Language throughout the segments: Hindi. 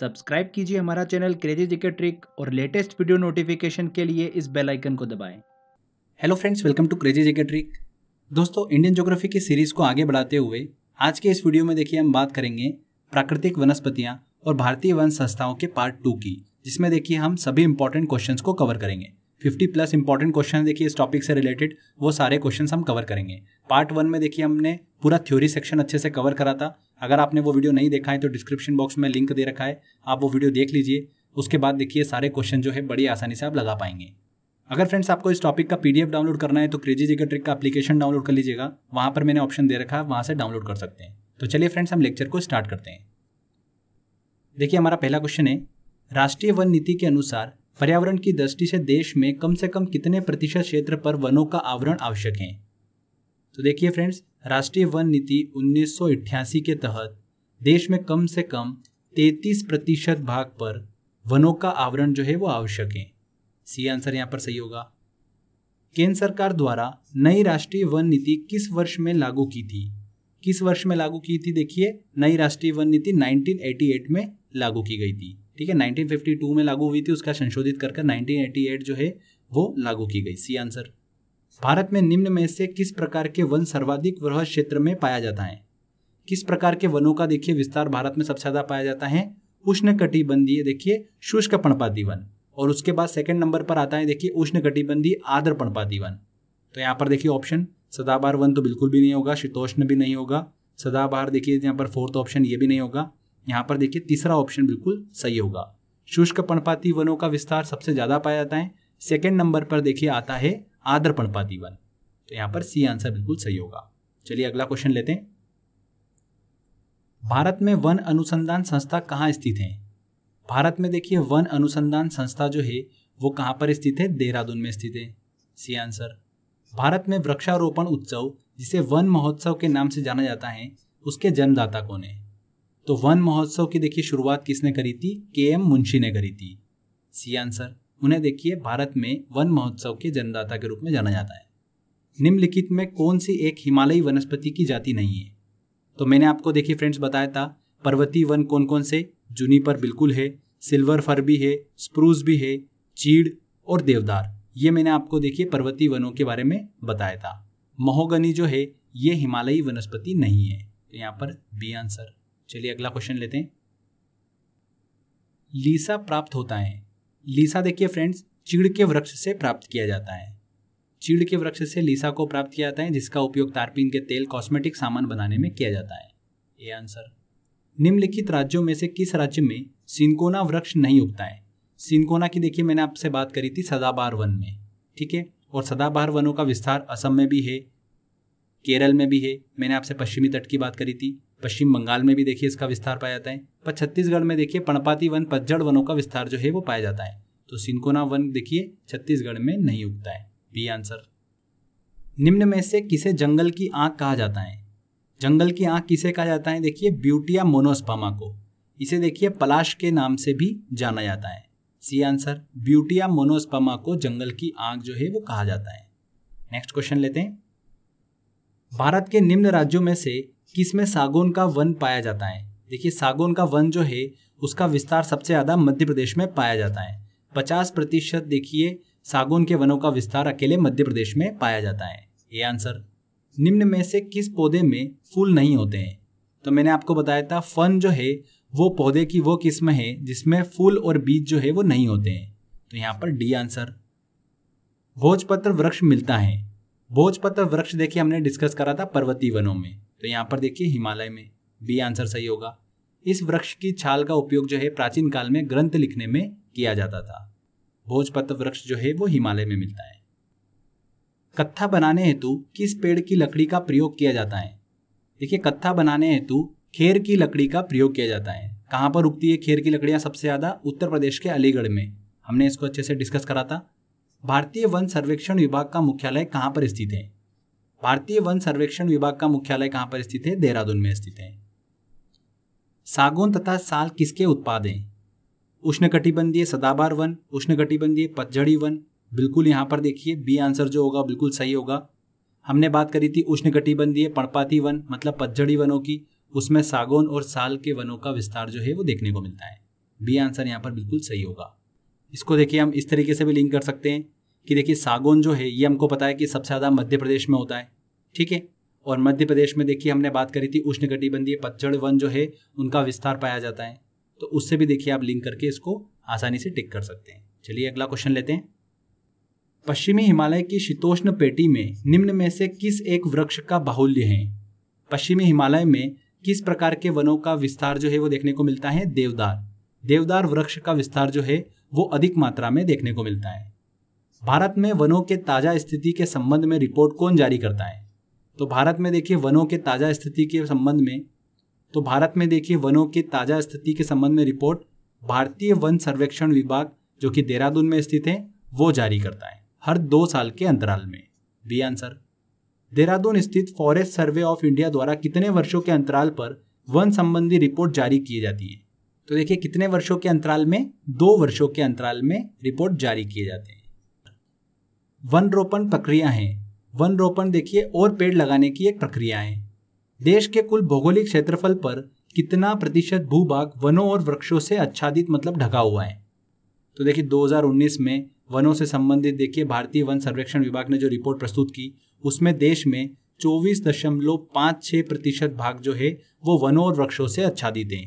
सब्सक्राइब कीजिए हमारा चैनल क्रेजी जिके ट्रिक और लेटेस्ट वीडियो नोटिफिकेशन के लिए इस बेल आइकन को दबाएं hello friends welcome to crazy GK trick दोस्तों इंडियन ज्योग्राफी की सीरीज को आगे बढ़ाते हुए आज के इस वीडियो में देखिए हम बात करेंगे प्राकृतिक वनस्पतियाँ और भारतीय वन संस्थाओं के पार्ट टू की जिसमें देखिए हम सभी इंपॉर्टेंट क्वेश्चन को कवर करेंगे फिफ्टी प्लस इंपॉर्टेंट क्वेश्चन देखिए इस टॉपिक से रिलेटेड वो सारे क्वेश्चन हम कवर करेंगे पार्ट वन में देखिए हमने पूरा थ्योरी सेक्शन अच्छे से कवर करा था अगर आपने वो वीडियो नहीं देखा है तो डिस्क्रिप्शन बॉक्स में लिंक दे रखा है आप वो वीडियो देख लीजिए उसके बाद देखिए सारे क्वेश्चन जो है बड़ी आसानी से आप लगा पाएंगे अगर फ्रेंड्स आपको इस टॉपिक का पीडीएफ डाउनलोड करना है तो क्रेजी जिगर ट्रिक का एप्लीकेशन डाउनलोड कर लीजिएगा वहाँ पर मैंने ऑप्शन दे रखा है वहाँ से डाउनलोड कर सकते हैं तो चलिए फ्रेंड्स हम लेक्चर को स्टार्ट करते हैं देखिए हमारा पहला क्वेश्चन है राष्ट्रीय वन नीति के अनुसार पर्यावरण की दृष्टि से देश में कम से कम कितने प्रतिशत क्षेत्र पर वनों का आवरण आवश्यक है तो देखिए फ्रेंड्स राष्ट्रीय वन नीति उन्नीस के तहत देश में कम से कम 33 प्रतिशत भाग पर वनों का आवरण जो है वो आवश्यक है सी आंसर यहाँ पर सही होगा केंद्र सरकार द्वारा नई राष्ट्रीय वन नीति किस वर्ष में लागू की थी किस वर्ष में लागू की थी देखिए नई राष्ट्रीय वन नीति 1988 में लागू की गई थी ठीक है 1952 में लागू हुई थी उसका संशोधित कर 1988 जो है वो लागू की गई सी आंसर भारत में निम्न में से किस प्रकार के वन सर्वाधिक वृह क्षेत्र में पाया जाता है किस प्रकार के वनों का देखिए विस्तार भारत में सबसे ज़्यादा पाया जाता है उष्ण कटिबंधीय देखिए शुष्क पणपाती वन और उसके बाद सेकंड नंबर पर आता है देखिए उष्ण कटिबंधीय आर्द्र पणपाती वन तो यहाँ पर देखिए ऑप्शन सदाबहार वन तो बिल्कुल भी नहीं होगा शीतोष्ण भी नहीं होगा सदाबहार देखिए यहाँ पर फोर्थ ऑप्शन ये भी नहीं होगा यहाँ पर देखिए तीसरा ऑप्शन बिल्कुल सही होगा शुष्क पणपाती वनों का विस्तार सबसे ज़्यादा पाया जाता है सेकेंड नंबर पर देखिए आता है आदर पाती वन तो यहाँ पर सी आंसर बिल्कुल सही होगा चलिए अगला क्वेश्चन लेते हैं भारत में वन अनुसंधान संस्था कहाँ स्थित है भारत में देखिए वन अनुसंधान संस्था जो है वो कहाँ पर स्थित है देहरादून में स्थित है सी आंसर भारत में वृक्षारोपण उत्सव जिसे वन महोत्सव के नाम से जाना जाता है उसके जन्मदाता कौन है तो वन महोत्सव की देखिए शुरुआत किसने करी थी के एम मुंशी ने करी थी सी आंसर उन्हें देखिए भारत में वन महोत्सव के जन्मदाता के रूप में जाना जाता है निम्नलिखित में कौन सी एक हिमालयी वनस्पति की जाति नहीं है तो मैंने आपको देखिए फ्रेंड्स बताया था पर्वतीय वन कौन कौन से जूनीपर बिल्कुल है सिल्वर फर भी है स्प्रूस भी है चीड़ और देवदार ये मैंने आपको देखिए पर्वतीय वनों के बारे में बताया था महोगनी जो है ये हिमालयी वनस्पति नहीं है तो यहाँ पर बी आंसर चलिए अगला क्वेश्चन लेते हैं लीसा प्राप्त होता है लीसा देखिए फ्रेंड्स चीड़ के वृक्ष से प्राप्त किया जाता है चीड़ के वृक्ष से लीसा को प्राप्त किया जाता है जिसका उपयोग तारपीन के तेल कॉस्मेटिक सामान बनाने में किया जाता है ये आंसर निम्नलिखित राज्यों में से किस राज्य में सिनकोना वृक्ष नहीं उगता है सिनकोना की देखिए मैंने आपसे बात करी थी सदाबहार वन में ठीक है और सदाबहार वनों का विस्तार असम में भी है केरल में भी है मैंने आपसे पश्चिमी तट की बात करी थी पश्चिम बंगाल में भी देखिए इसका विस्तार पाया जाता है पर छत्तीसगढ़ में देखिए पणपाती वन पतझड़ वनों का विस्तार जो है वो पाया जाता है तो सिंकोना वन देखिए छत्तीसगढ़ में नहीं उगता है बी आंसर निम्न में से किसे जंगल की आंख कहा जाता है जंगल की आंख किसे कहा जाता है देखिए ब्यूटिया मोनोस्पामा को इसे देखिए पलाश के नाम से भी जाना जाता है सी आंसर ब्यूटिया मोनोस्पामा को जंगल की आंख जो है वो कहा जाता है नेक्स्ट क्वेश्चन लेते हैं भारत के निम्न राज्यों में से कि इसमें सागौन का वन पाया जाता है देखिए सागौन का वन जो है उसका विस्तार सबसे ज़्यादा मध्य प्रदेश में पाया जाता है पचास प्रतिशत देखिए सागौन के वनों का विस्तार अकेले मध्य प्रदेश में पाया जाता है ये आंसर निम्न में से किस पौधे में फूल नहीं होते हैं तो मैंने आपको बताया था फन जो है वो पौधे की वो किस्म है जिसमें फूल और बीज जो है वो नहीं होते हैं तो यहाँ पर डी आंसर भोजपत्र वृक्ष मिलता है भोजपत्र वृक्ष देखिए हमने डिस्कस करा था पर्वतीय वनों में तो यहाँ पर देखिए हिमालय में बी आंसर सही होगा इस वृक्ष की छाल का उपयोग जो है प्राचीन काल में ग्रंथ लिखने में किया जाता था भोजपत्र वृक्ष जो है वो हिमालय में मिलता है कत्था बनाने हेतु किस पेड़ की लकड़ी का प्रयोग किया जाता है देखिए कत्था बनाने हेतु खेर की लकड़ी का प्रयोग किया जाता है कहाँ पर उगती है खेर की लकड़ियाँ सबसे ज़्यादा उत्तर प्रदेश के अलीगढ़ में हमने इसको अच्छे से डिस्कस करा था भारतीय वन सर्वेक्षण विभाग का मुख्यालय कहाँ पर स्थित है भारतीय वन सर्वेक्षण विभाग का मुख्यालय कहां पर स्थित है देहरादून में स्थित है सागौन तथा साल किसके उत्पाद हैं उष्णकटिबंधीय सदाबार वन उष्णकटिबंधीय पतझड़ी वन बिल्कुल यहां पर देखिए बी आंसर जो होगा बिल्कुल सही होगा हमने बात करी थी उष्णकटिबंधीय पणपाती वन मतलब पतझड़ी वनों की उसमें सागौन और साल के वनों का विस्तार जो है वो देखने को मिलता है बी आंसर यहाँ पर बिल्कुल सही होगा इसको देखिए हम इस तरीके से भी लिंक कर सकते हैं कि देखिए सागौन जो है ये हमको पता है कि सबसे ज़्यादा मध्य प्रदेश में होता है ठीक है और मध्य प्रदेश में देखिए हमने बात करी थी उष्णकटिबंधीय पतझड़ वन जो है उनका विस्तार पाया जाता है तो उससे भी देखिए आप लिंक करके इसको आसानी से टिक कर सकते हैं चलिए अगला क्वेश्चन लेते हैं पश्चिमी हिमालय की शीतोष्ण पेटी में निम्न में से किस एक वृक्ष का बाहुल्य है पश्चिमी हिमालय में किस प्रकार के वनों का विस्तार जो है वो देखने को मिलता है देवदार देवदार वृक्ष का विस्तार जो है वो अधिक मात्रा में देखने को मिलता है भारत में वनों के ताज़ा स्थिति के संबंध में रिपोर्ट कौन जारी करता है तो भारत में देखिए वनों के ताज़ा स्थिति के संबंध में तो भारत में देखिए वनों के ताज़ा स्थिति के संबंध में रिपोर्ट भारतीय वन सर्वेक्षण विभाग जो कि देहरादून में स्थित है वो जारी करता है हर दो साल के अंतराल में बी आंसर देहरादून स्थित फॉरेस्ट सर्वे ऑफ इंडिया द्वारा कितने वर्षों के अंतराल पर वन संबंधी रिपोर्ट जारी की जाती है तो देखिए कितने वर्षों के अंतराल में दो वर्षों के अंतराल में रिपोर्ट जारी किए जाते हैं वन रोपण प्रक्रिया है वन रोपण देखिए और पेड़ लगाने की एक प्रक्रिया है देश के कुल भौगोलिक क्षेत्रफल पर कितना प्रतिशत भूभाग वनों और वृक्षों से आच्छादित मतलब ढका हुआ है तो देखिए 2019 में वनों से संबंधित देखिए भारतीय वन सर्वेक्षण विभाग ने जो रिपोर्ट प्रस्तुत की उसमें देश में चौबीस दशमलव पाँच छः प्रतिशत भाग जो है वो वनों और वृक्षों से आच्छादित है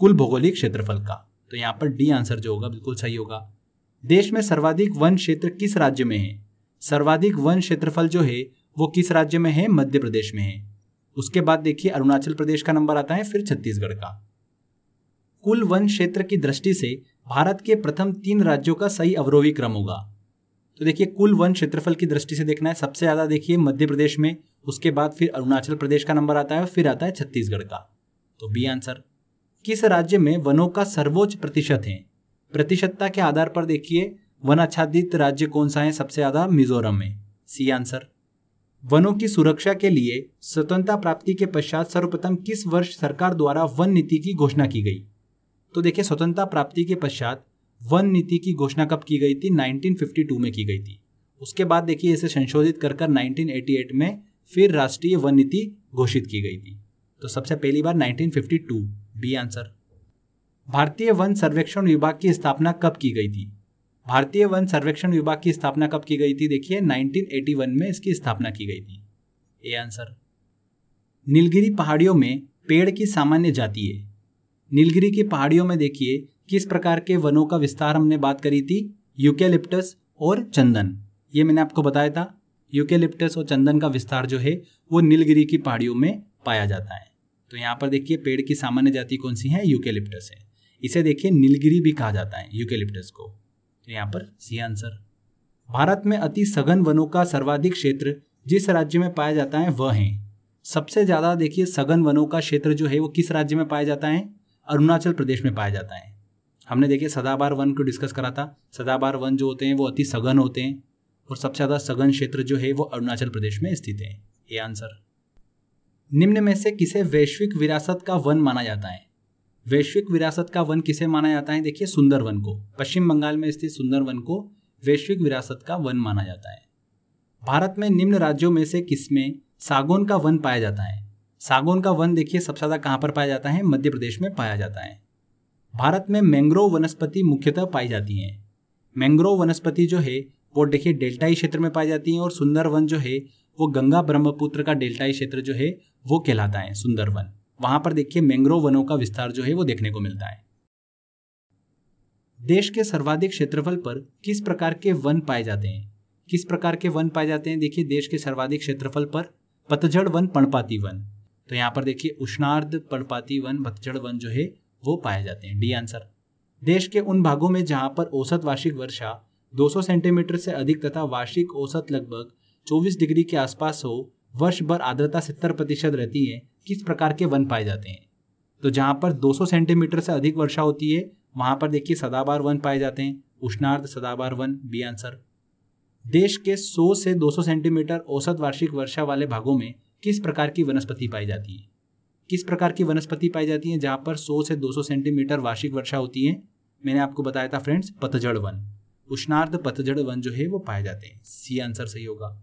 कुल भौगोलिक क्षेत्रफल का तो यहाँ पर डी आंसर जो होगा बिल्कुल सही होगा देश में सर्वाधिक वन क्षेत्र किस राज्य में है सर्वाधिक वन क्षेत्रफल जो है वो किस राज्य में है मध्य प्रदेश में है उसके बाद देखिए अरुणाचल प्रदेश का नंबर आता है फिर छत्तीसगढ़ का कुल वन क्षेत्र की दृष्टि से भारत के प्रथम तीन राज्यों का सही अवरोही क्रम होगा तो देखिए कुल वन क्षेत्रफल की दृष्टि से देखना है सबसे ज़्यादा देखिए मध्य प्रदेश में उसके बाद फिर अरुणाचल प्रदेश का नंबर आता है फिर आता है छत्तीसगढ़ का तो बी आंसर किस राज्य में वनों का सर्वोच्च प्रतिशत है प्रतिशतता के आधार पर देखिए वन आच्छादित राज्य कौन सा है सबसे ज़्यादा मिजोरम में सी आंसर वनों की सुरक्षा के लिए स्वतंत्रता प्राप्ति के पश्चात सर्वप्रथम किस वर्ष सरकार द्वारा वन नीति की घोषणा की गई तो देखिए स्वतंत्रता प्राप्ति के पश्चात वन नीति की घोषणा कब की गई थी 1952 में की गई थी उसके बाद देखिए इसे संशोधित कर कर 1988 में फिर राष्ट्रीय वन नीति घोषित की गई थी तो सबसे पहली बार 1952 बी आंसर भारतीय वन सर्वेक्षण विभाग की स्थापना कब की गई थी भारतीय वन सर्वेक्षण विभाग की स्थापना कब की गई थी देखिए 1981 में इसकी स्थापना की गई थी ए आंसर नीलगिरी पहाड़ियों में पेड़ की सामान्य जाति है नीलगिरी की पहाड़ियों में देखिए किस प्रकार के वनों का विस्तार हमने बात करी थी यूकेलिप्टस और चंदन ये मैंने आपको बताया था यूकेलिप्टस और चंदन का विस्तार जो है वो नीलगिरी की पहाड़ियों में पाया जाता है तो यहाँ पर देखिए पेड़ की सामान्य जाति कौन सी है यूकेलिप्टस है इसे देखिए नीलगिरी भी कहा जाता है यूकेलिप्टस को यहाँ पर सी आंसर भारत में अति सघन वनों का सर्वाधिक क्षेत्र जिस राज्य में पाया जाता है वह है सबसे ज़्यादा देखिए सघन वनों का क्षेत्र जो है वो किस राज्य में पाया जाता है अरुणाचल प्रदेश में पाया जाता है हमने देखिए सदाबार वन को डिस्कस करा था सदाबार वन जो होते हैं वो अति सघन होते हैं और सबसे ज़्यादा सघन क्षेत्र जो है वो अरुणाचल प्रदेश में स्थित है ये आंसर निम्न में से किसे वैश्विक विरासत का वन माना जाता है वैश्विक विरासत का वन किसे माना जाता है देखिए सुंदरवन को पश्चिम बंगाल में स्थित सुंदरवन को वैश्विक विरासत का वन माना जाता है भारत में निम्न राज्यों में से किसमें सागौन का वन पाया जाता है सागौन का वन देखिए सबसे ज़्यादा कहाँ पर पाया जाता है मध्य प्रदेश में पाया जाता है भारत में मैंग्रोव वनस्पति मुख्यतः पाई जाती है मैंग्रोव वनस्पति जो है वो देखिए डेल्टाई क्षेत्र में पाई जाती है और सुंदर वन जो है वो गंगा ब्रह्मपुत्र का डेल्टाई क्षेत्र जो है वो कहलाता है सुंदर वन वहां पर देखिए मैंग्रोव वनों का विस्तार जो है वो देखने को मिलता है देश के सर्वाधिक क्षेत्रफल पर किस प्रकार के वन पाए जाते हैं किस प्रकार के वन पाए जाते हैं देखिए देश के सर्वाधिक क्षेत्रफल पर पतझड़ वन पणपाती वन तो यहाँ पर देखिए उष्णार्ध पणपाती वन पतझड़ वन जो है वो पाए जाते हैं डी आंसर देश के उन भागों में जहां पर औसत वार्षिक वर्षा 200 सेंटीमीटर से अधिक तथा वार्षिक औसत लगभग 24 डिग्री के आसपास हो वर्ष भर आर्द्रता सत्तर प्रतिशत रहती है किस प्रकार के वन पाए जाते हैं तो जहाँ पर 200 सेंटीमीटर से अधिक वर्षा होती है वहाँ पर देखिए सदाबार वन पाए जाते हैं उष्णार्ध सदाबार वन बी आंसर देश के 100 से 200 सेंटीमीटर औसत वार्षिक वर्षा वाले भागों में किस प्रकार की वनस्पति पाई जाती है किस प्रकार की वनस्पति पाई जाती है जहाँ पर 100 से 200 सेंटीमीटर वार्षिक वर्षा होती है मैंने आपको बताया था फ्रेंड्स पतझड़ वन उष्णार्ध पतझड़ वन जो है वो पाए जाते हैं सी आंसर सही होगा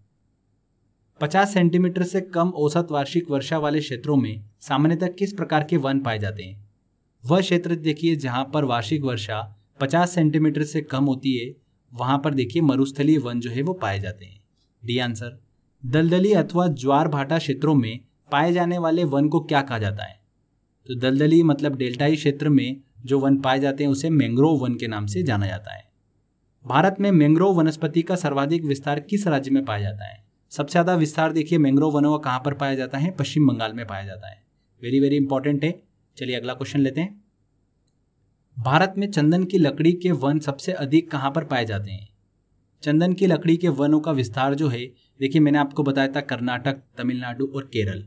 50 सेंटीमीटर से कम औसत वार्षिक वर्षा वाले क्षेत्रों में सामान्यतः किस प्रकार के वन पाए जाते हैं वह क्षेत्र देखिए जहाँ पर वार्षिक वर्षा 50 सेंटीमीटर से कम होती है वहाँ पर देखिए मरुस्थलीय वन जो है वो पाए जाते हैं डी आंसर दलदली अथवा ज्वार भाटा क्षेत्रों में पाए जाने वाले वन को क्या कहा जाता है तो दलदली मतलब डेल्टाई क्षेत्र में जो वन पाए जाते हैं उसे मैंग्रोव वन के नाम से जाना जाता है भारत में मैंग्रोव वनस्पति का सर्वाधिक विस्तार किस राज्य में पाया जाता है सबसे ज़्यादा विस्तार देखिए मैंग्रोव वनों का कहाँ पर पाया जाता है पश्चिम बंगाल में पाया जाता है वेरी वेरी इंपॉर्टेंट है चलिए अगला क्वेश्चन लेते हैं भारत में चंदन की लकड़ी के वन सबसे अधिक कहाँ पर पाए जाते हैं चंदन की लकड़ी के वनों का विस्तार जो है देखिए मैंने आपको बताया था कर्नाटक तमिलनाडु और केरल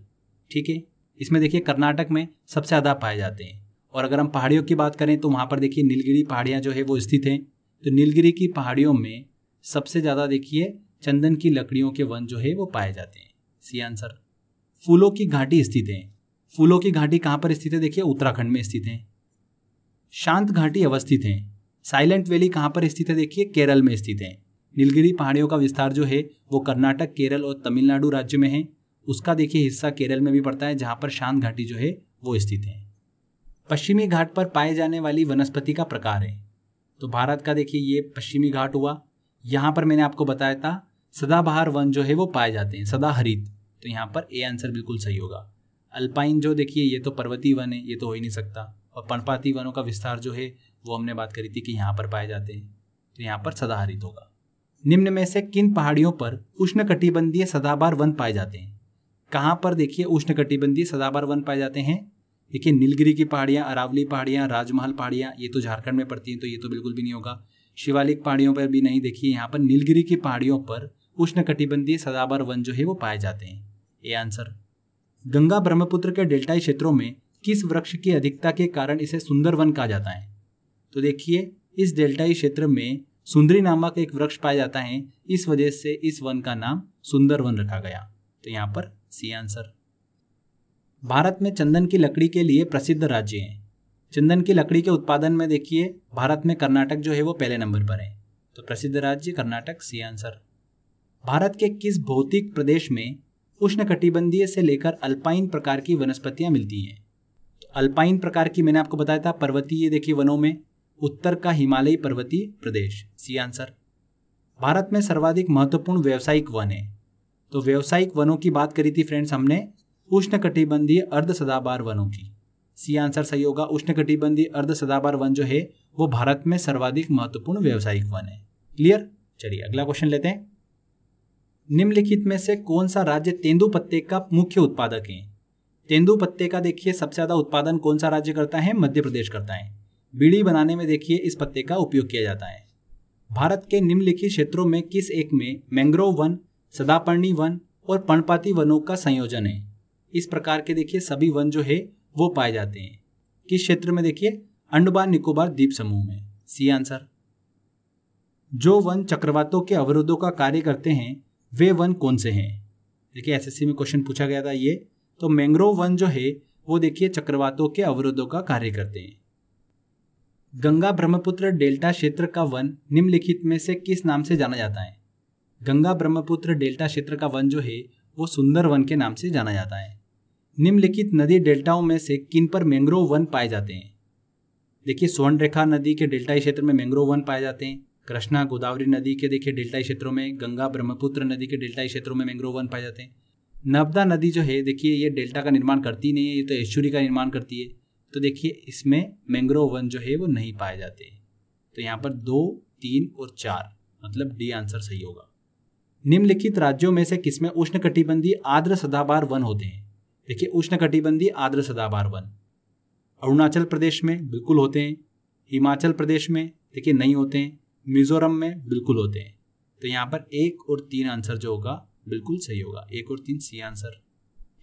ठीक है इसमें देखिए कर्नाटक में सबसे ज़्यादा पाए जाते हैं और अगर हम पहाड़ियों की बात करें तो वहाँ पर देखिए नीलगिरी पहाड़ियाँ जो है वो स्थित हैं तो नीलगिरी की पहाड़ियों में सबसे ज़्यादा देखिए चंदन की लकड़ियों के वन जो है वो पाए जाते हैं सी आंसर फूलों की घाटी स्थित है फूलों की घाटी कहाँ पर स्थित है देखिए उत्तराखंड में स्थित है शांत घाटी अवस्थित है साइलेंट वैली कहाँ पर स्थित है देखिए केरल में स्थित है नीलगिरी पहाड़ियों का विस्तार जो है वो कर्नाटक केरल और तमिलनाडु राज्य में है उसका देखिए हिस्सा केरल में भी पड़ता है जहाँ पर शांत घाटी जो है वो स्थित है पश्चिमी घाट पर पाए जाने वाली वनस्पति का प्रकार है तो भारत का देखिए ये पश्चिमी घाट हुआ यहाँ पर मैंने आपको बताया था सदाबहार वन जो है वो पाए जाते हैं सदा हरित तो यहाँ पर ए आंसर बिल्कुल सही होगा अल्पाइन जो देखिए ये तो पर्वतीय वन है ये तो हो ही नहीं सकता और पर्णपाती वनों का विस्तार जो है वो हमने बात करी थी कि यहाँ पर पाए जाते हैं तो यहाँ पर सदा हरित होगा निम्न में से किन पहाड़ियों पर उष्ण कटिबंधीय सदाबहार वन पाए जाते हैं कहाँ पर देखिए उष्ण कटिबंधीय सदाबहार वन पाए जाते हैं देखिए नीलगिरी की पहाड़ियाँ अरावली पहाड़ियाँ राजमहल पहाड़ियाँ ये तो झारखंड में पड़ती हैं तो ये तो बिल्कुल भी नहीं होगा शिवालिक पहाड़ियों पर भी नहीं देखिए यहाँ पर नीलगिरी की पहाड़ियों पर उष्ण कटिबंधीय सदाबर वन जो है वो पाए जाते हैं ए आंसर गंगा ब्रह्मपुत्र के डेल्टाई क्षेत्रों में किस वृक्ष की अधिकता के कारण इसे सुंदर वन कहा जाता है तो देखिए इस डेल्टाई क्षेत्र में सुंदरी नामक एक वृक्ष पाया जाता है इस वजह से इस वन का नाम सुंदर वन रखा गया तो यहाँ पर सी आंसर भारत में चंदन की लकड़ी के लिए प्रसिद्ध राज्य हैं चंदन की लकड़ी के उत्पादन में देखिए भारत में कर्नाटक जो है वो पहले नंबर पर है तो प्रसिद्ध राज्य कर्नाटक सी आंसर भारत के किस भौतिक प्रदेश में उष्ण कटिबंधीय से लेकर अल्पाइन प्रकार की वनस्पतियाँ मिलती हैं तो अल्पाइन प्रकार की मैंने आपको बताया था पर्वतीय देखिए वनों में उत्तर का हिमालयी पर्वतीय प्रदेश सी आंसर भारत में सर्वाधिक महत्वपूर्ण व्यावसायिक वन है तो व्यावसायिक वनों की बात करी थी फ्रेंड्स हमने उष्ण कटिबंधीय अर्ध सदाबार वनों की सी आंसर सही होगा उष्ण कटिबंधीय अर्ध सदाबार वन जो है वो भारत में सर्वाधिक महत्वपूर्ण व्यावसायिक वन है क्लियर चलिए अगला क्वेश्चन लेते हैं निम्नलिखित में से कौन सा राज्य तेंदु पत्ते का मुख्य उत्पादक है तेंदु पत्ते का देखिए सबसे ज़्यादा उत्पादन कौन सा राज्य करता है मध्य प्रदेश करता है बीड़ी बनाने में देखिए इस पत्ते का उपयोग किया जाता है भारत के निम्नलिखित क्षेत्रों में किस एक में मैंग्रोव वन सदापर्णी वन और पर्णपाती वनों का संयोजन है इस प्रकार के देखिए सभी वन जो है वो पाए जाते हैं किस क्षेत्र में देखिए अंडमान निकोबार द्वीप समूह में सी आंसर जो वन चक्रवातों के अवरोधों का कार्य करते हैं वे वन कौन से हैं देखिए एसएससी में क्वेश्चन पूछा गया था ये तो मैंग्रोव वन जो है वो देखिए चक्रवातों के अवरोधों का कार्य करते हैं गंगा ब्रह्मपुत्र डेल्टा क्षेत्र का वन निम्नलिखित में से किस नाम से जाना जाता है गंगा ब्रह्मपुत्र डेल्टा क्षेत्र का वन जो है वो सुंदर वन के नाम से जाना जाता है निम्नलिखित नदी डेल्टाओं में से किन पर मैंग्रोव वन पाए जाते हैं देखिए स्वर्णरेखा नदी के डेल्टा क्षेत्र में मैंग्रोव वन पाए जाते हैं कृष्णा गोदावरी नदी के देखिए डेल्टाई क्षेत्रों में गंगा ब्रह्मपुत्र नदी के डेल्टाई क्षेत्रों में मैंग्रोव वन पाए जाते हैं नर्मदा नदी जो है देखिए ये डेल्टा का निर्माण करती नहीं है ये तो ऐश्वरी का निर्माण करती है तो देखिए इसमें मैंग्रोव वन जो है वो नहीं पाए जाते हैं तो यहाँ पर दो तीन और चार मतलब डी आंसर सही होगा निम्नलिखित राज्यों में से किसमें उष्ण कटिबंधी आर्द्र सदाबार वन होते हैं देखिए उष्ण कटिबंधी आर्द्र सदाबार वन अरुणाचल प्रदेश में बिल्कुल होते हैं हिमाचल प्रदेश में देखिए नहीं होते हैं मिजोरम में बिल्कुल होते हैं तो यहाँ पर एक और तीन आंसर जो होगा बिल्कुल सही होगा एक और तीन सी आंसर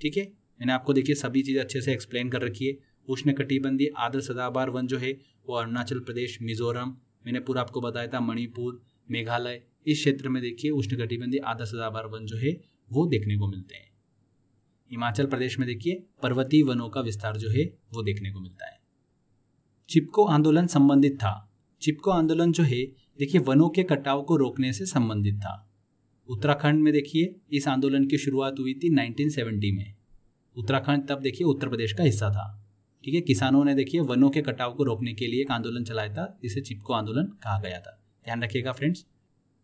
ठीक है मैंने आपको देखिए सभी चीज़ अच्छे से एक्सप्लेन कर रखी है उष्ण कटिबंधीय आदर सदाबार वन जो है वो अरुणाचल प्रदेश मिजोरम मैंने पूरा आपको बताया था मणिपुर मेघालय इस क्षेत्र में देखिए उष्ण कटिबंधीय आदर सदाबार वन जो है वो देखने को मिलते हैं हिमाचल प्रदेश में देखिए पर्वतीय वनों का विस्तार जो है वो देखने को मिलता है चिपको आंदोलन संबंधित था चिपको आंदोलन जो है देखिए वनों के कटाव को रोकने से संबंधित था उत्तराखंड में देखिए इस आंदोलन की शुरुआत हुई थी 1970 में उत्तराखंड तब देखिए उत्तर प्रदेश का हिस्सा था ठीक है किसानों ने देखिए वनों के कटाव को रोकने के लिए एक आंदोलन चलाया था जिसे चिपको आंदोलन कहा गया था ध्यान रखिएगा फ्रेंड्स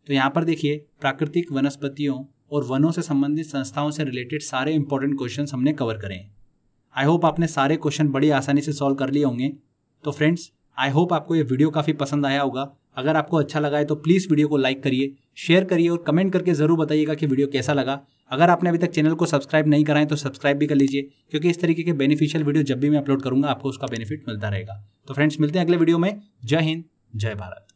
तो यहाँ पर देखिए प्राकृतिक वनस्पतियों और वनों से संबंधित संस्थाओं से रिलेटेड सारे इंपॉर्टेंट क्वेश्चन हमने कवर करें आई होप आपने सारे क्वेश्चन बड़ी आसानी से सॉल्व कर लिए होंगे तो फ्रेंड्स आई होप आपको ये वीडियो काफ़ी पसंद आया होगा अगर आपको अच्छा लगा है तो प्लीज़ वीडियो को लाइक करिए शेयर करिए और कमेंट करके ज़रूर बताइएगा कि वीडियो कैसा लगा अगर आपने अभी तक चैनल को सब्सक्राइब नहीं कराएं तो सब्सक्राइब भी कर लीजिए क्योंकि इस तरीके के बेनिफिशियल वीडियो जब भी मैं अपलोड करूंगा आपको उसका बेनिफिट मिलता रहेगा तो फ्रेंड्स मिलते हैं अगले वीडियो में जय हिंद जय भारत